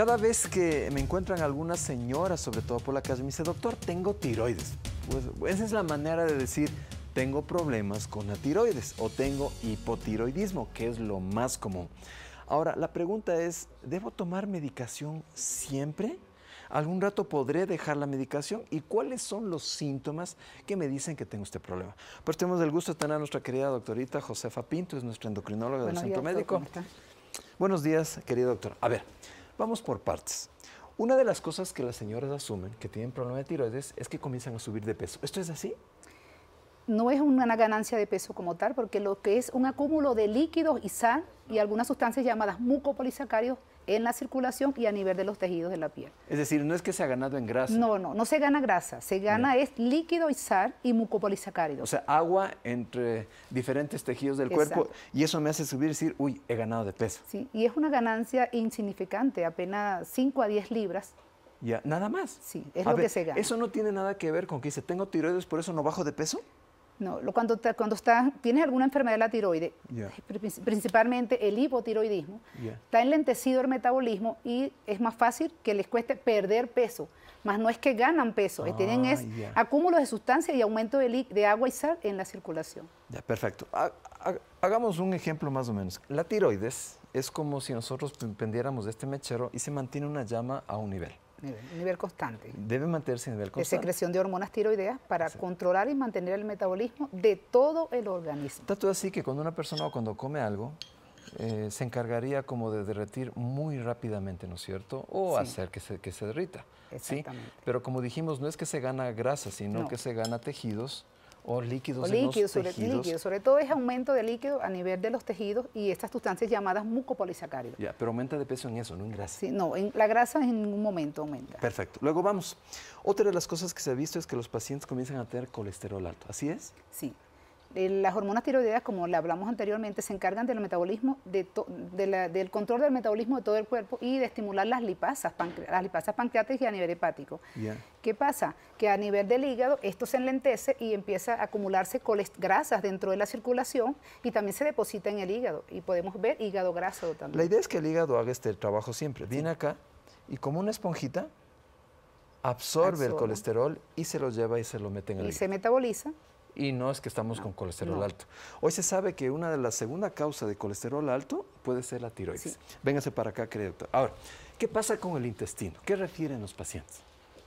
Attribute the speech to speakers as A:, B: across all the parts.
A: Cada vez que me encuentran algunas señoras, sobre todo por la calle, me dice, doctor, tengo tiroides. Pues, esa es la manera de decir, tengo problemas con la tiroides o tengo hipotiroidismo, que es lo más común. Ahora, la pregunta es, ¿debo tomar medicación siempre? ¿Algún rato podré dejar la medicación? ¿Y cuáles son los síntomas que me dicen que tengo este problema? Pues tenemos el gusto de tener a nuestra querida doctorita Josefa Pinto, es nuestra endocrinóloga del Centro Médico. Buenos días, querida doctora. A ver, Vamos por partes. Una de las cosas que las señoras asumen que tienen problema de tiroides es que comienzan a subir de peso. ¿Esto es
B: así? no es una ganancia de peso como tal, porque lo que es un acúmulo de líquidos y sal y algunas sustancias llamadas mucopolisacáridos en la circulación y a nivel de los tejidos de la piel.
A: Es decir, no es que se ha ganado en grasa. No,
B: no, no se gana grasa, se gana es líquido y sal y mucopolisacáridos. O
A: sea, agua entre diferentes tejidos del cuerpo y eso me hace subir y decir, uy, he ganado de peso. Sí,
B: y es una ganancia insignificante, apenas 5 a 10 libras
A: ya, nada más. Sí, es lo que se gana. ¿Eso no tiene nada que ver con que dice, tengo tiroides, por eso no bajo de peso?
B: No, cuando, cuando está, tienes alguna enfermedad de la tiroides, eh, principalmente el hipotiroidismo, está enlentecido el metabolismo y es más fácil que les cueste perder peso. Más no es que ganan peso, tienen ah, es acúmulo de sustancias y aumento de, agua y sal en la circulación.
A: Ya, perfecto. hagamos un ejemplo más o menos. La tiroides es como si nosotros prendiéramos de este mechero y se mantiene una llama a un nivel.
B: Nivel, constante.
A: Debe mantenerse en nivel constante. De secreción
B: de hormonas tiroideas para controlar y mantener el metabolismo de todo el organismo.
A: Está todo así que cuando una persona cuando come algo, eh, se encargaría como de derretir muy rápidamente, ¿no es cierto? O hacer que se, que se derrita. ¿sí? Pero como dijimos, no es que se gana grasa, sino que se gana tejidos o líquidos. sobre, sobre
B: todo es aumento de líquido a nivel de los tejidos y estas sustancias llamadas mucopolisacáridos.
A: Ya, pero aumenta de peso en eso, no en grasa. Sí, no,
B: en, la grasa en ningún momento aumenta.
A: Perfecto. Luego vamos. Otra de las cosas que se ha visto es que los pacientes comienzan a tener colesterol alto, ¿así es?
B: Sí. Eh, las hormonas tiroideas, como le hablamos anteriormente, se encargan del metabolismo, de del control del metabolismo de todo el cuerpo y de estimular las lipasas, las lipasas pancreáticas y a nivel hepático. ¿Qué pasa? Que a nivel del hígado esto se enlentece y empieza a acumularse grasas dentro de la circulación y también se deposita en el hígado y podemos ver hígado graso también. La
A: idea es que el hígado haga este trabajo siempre. Viene acá y como
B: una esponjita
A: absorbe, el colesterol y se lo lleva y se lo mete en el hígado. Y se
B: metaboliza
A: y no es que estamos con colesterol alto. Hoy se sabe que una de las segunda causa de colesterol alto puede ser la tiroides. Véngase para acá, querido doctor. Ahora, ¿qué pasa con el intestino? ¿Qué refieren los pacientes?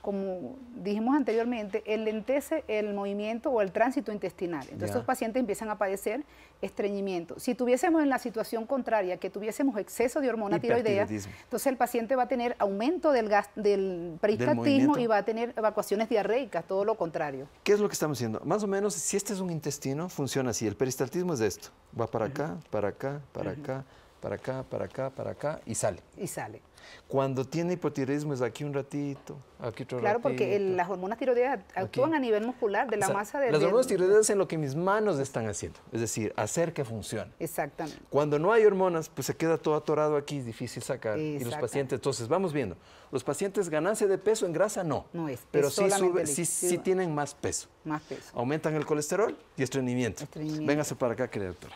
B: como dijimos anteriormente, el lentece el movimiento o el tránsito intestinal. Entonces, estos pacientes empiezan a padecer estreñimiento. Si tuviésemos en la situación contraria, que tuviésemos exceso de hormona tiroidea, entonces el paciente va a tener aumento del, gas, del peristaltismo y va a tener evacuaciones diarreicas, todo lo contrario.
A: ¿Qué es lo que estamos haciendo? Más o menos, si este es un intestino, funciona así. El peristaltismo es esto. Va para acá, para acá, para acá para acá, para acá, para acá y sale. Y sale. Cuando tiene hipotiroidismo es aquí un ratito, aquí otro claro, ratito. Claro, porque las
B: hormonas tiroideas actúan a nivel muscular, de la masa de... Las hormonas
A: tiroideas hacen lo que mis manos están haciendo, es decir, hacer que funcione.
B: Exactamente.
A: Cuando no hay hormonas, pues se queda todo atorado aquí, es difícil sacar. Y los pacientes, entonces, vamos viendo, los pacientes ganancia de peso en grasa no. No es. Pero sí, sube, sí, tienen más peso. Más peso. Aumentan el colesterol y estreñimiento. estreñimiento. Véngase para acá, querida doctora.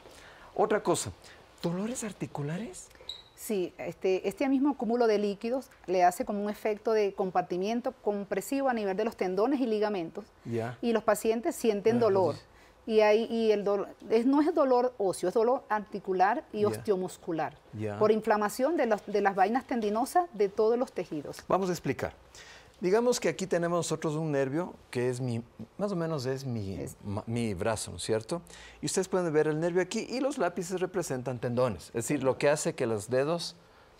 A: Otra cosa,
B: ¿Dolores articulares? Sí, este, este, mismo cúmulo de líquidos le hace como un efecto de compartimiento compresivo a nivel de los tendones y ligamentos. Y los pacientes sienten ah, dolor. Y, ahí el dolor es, no es dolor óseo, es dolor articular y osteomuscular. Por inflamación de las vainas tendinosas de todos los tejidos.
A: Vamos a explicar. Digamos que aquí tenemos nosotros un nervio que es mi, más o menos es mi, mi brazo, ¿no es cierto? Y ustedes pueden ver el nervio aquí y los lápices representan tendones, es decir, lo que hace que los dedos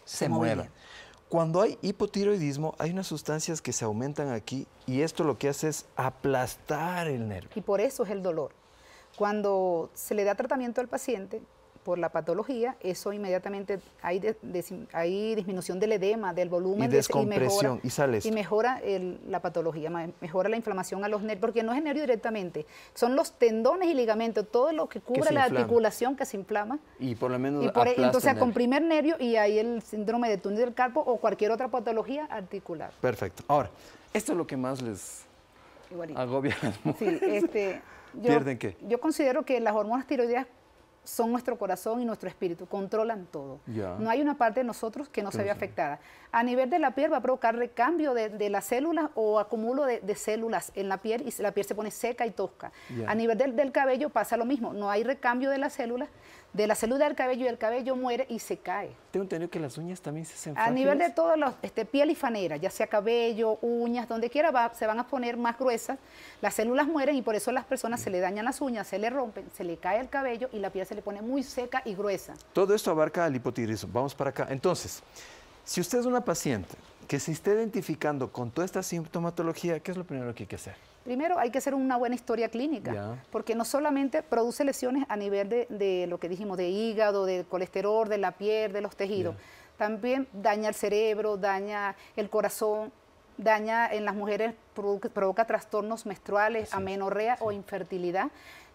A: se, muevan. Cuando hay hipotiroidismo, hay unas sustancias que se aumentan aquí y esto lo que hace es aplastar el nervio.
B: Y por eso es el dolor. Cuando se le da tratamiento al paciente, por la patología, eso inmediatamente hay, disminución del edema, del volumen. Y descompresión, y, mejora, y Y mejora la patología, mejora la inflamación a los nervios, porque no es el nervio directamente, son los tendones y ligamentos, todo lo que cubre la articulación que se inflama.
A: Y por lo menos y por, e, Entonces comprime
B: el nervio y hay el síndrome de túnel del carpo o cualquier otra patología articular.
A: Perfecto. Ahora, esto es lo que más les agobia. Sí,
B: este... ¿Pierden qué? Yo considero que las hormonas tiroideas son nuestro corazón y nuestro espíritu, controlan todo. No hay una parte de nosotros que no se vea afectada. A nivel de la piel va a provocar recambio de, las células o acumulo de, células en la piel y la piel se pone seca y tosca. A nivel del cabello pasa lo mismo, no hay recambio de las células, de la célula del cabello y el cabello muere y se cae.
A: Tengo entendido que las uñas también se hacen A nivel de
B: todo, la este, piel y fanera, ya sea cabello, uñas, donde quiera, va, se van a poner más gruesas. Las células mueren y por eso a las personas se le dañan las uñas, se le rompen, se le cae el cabello y la piel se le pone muy seca y gruesa.
A: Todo esto abarca al hipotiroidismo. Vamos para acá. Entonces, si usted es una paciente que se esté identificando con toda esta sintomatología, ¿qué es lo primero que hay que hacer?
B: Primero hay que hacer una buena historia clínica, porque no solamente produce lesiones a nivel de, lo que dijimos, de hígado, de colesterol, de la piel, de los tejidos. También daña el cerebro, daña el corazón, daña en las mujeres, provoca, trastornos menstruales, amenorrea o infertilidad,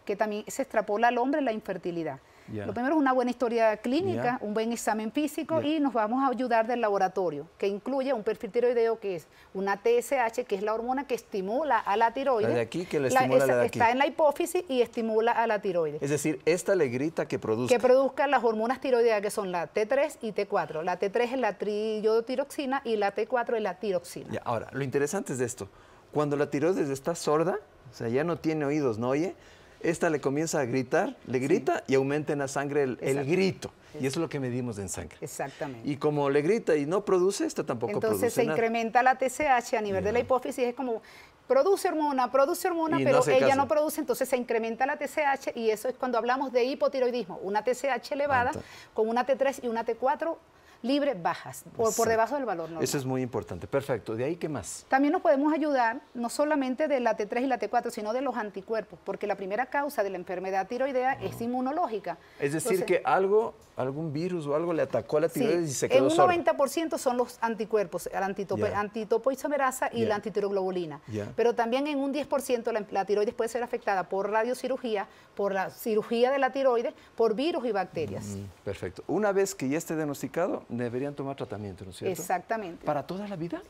B: que también se extrapola al hombre la infertilidad. Lo primero es una buena historia clínica, un buen examen físico y nos vamos a ayudar del laboratorio, que incluye un perfil tiroideo que es una TSH, que es la hormona que estimula a la tiroides. La de aquí que le estimula la, de aquí. Está en la hipófisis y estimula a la tiroides. Es
A: decir, esta le que produce Que
B: produzca las hormonas tiroideas que son la T3 y T4. La T3 es la triiodotiroxina y la T4 es la tiroxina.
A: ahora, lo interesante es esto. Cuando la tiroides está sorda, o sea, ya no tiene oídos, no oye, esta le comienza a gritar, le grita y aumenta en la sangre el, grito. Y eso es lo que medimos en sangre.
B: Exactamente.
A: Y como le grita y no produce, esta tampoco produce. Entonces se
B: incrementa la TSH a nivel de la hipófisis, es como produce hormona, produce hormona, pero ella no produce, entonces se incrementa la TSH y eso es cuando hablamos de hipotiroidismo, una TSH elevada con una T3 y una T4 libre bajas, por, por debajo del valor normal. Eso
A: es muy importante, perfecto. ¿De ahí qué más?
B: También nos podemos ayudar no solamente de la T3 y la T4, sino de los anticuerpos, porque la primera causa de la enfermedad tiroidea es inmunológica. Es decir, que
A: algo, algún virus o algo le atacó a la tiroides y se quedó En un
B: 90% son los anticuerpos, el antitopo, antitopoisomerasa y la antitiroglobulina. Pero también en un 10% la, tiroides puede ser afectada por radiocirugía, por la cirugía de la tiroides, por virus y bacterias. Mm,
A: perfecto. Una vez que ya esté diagnosticado, deberían tomar tratamiento, ¿no es cierto?
B: Exactamente. ¿Para toda la vida?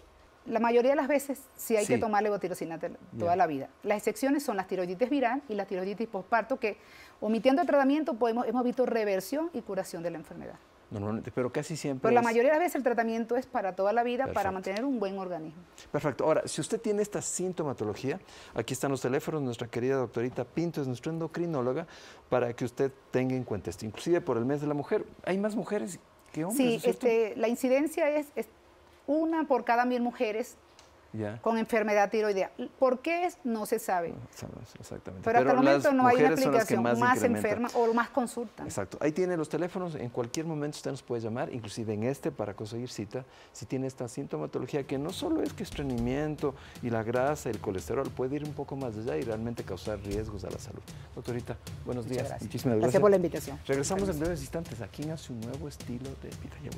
B: La mayoría de las veces sí hay que tomar levotirocina toda la vida. Las excepciones son las tiroiditis viral y la tiroiditis posparto, que omitiendo el tratamiento podemos, hemos visto reversión y curación de la enfermedad.
A: Normalmente, pero casi siempre. Pero la mayoría
B: de las veces el tratamiento es para toda la vida, para mantener un buen organismo.
A: Perfecto. Ahora, si usted tiene esta sintomatología, aquí están los teléfonos, nuestra querida doctorita Pinto es nuestra endocrinóloga, para que usted tenga en cuenta esto. Inclusive por el mes de la mujer,
B: hay más mujeres sí, este, la incidencia es, una por cada mil mujeres con enfermedad tiroidea. ¿Por qué No se sabe.
A: exactamente. Pero, hasta el momento no hay una aplicación más, enferma
B: o más consulta Exacto.
A: Ahí tiene los teléfonos. En cualquier momento usted nos puede llamar, inclusive en este, para conseguir cita, si tiene esta sintomatología que no solo es que estreñimiento y la grasa, el colesterol, puede ir un poco más allá y realmente causar riesgos a la salud. Doctorita, buenos días. Muchísimas gracias. Gracias por la invitación. Regresamos en breves instantes. Aquí hace un nuevo estilo de vida.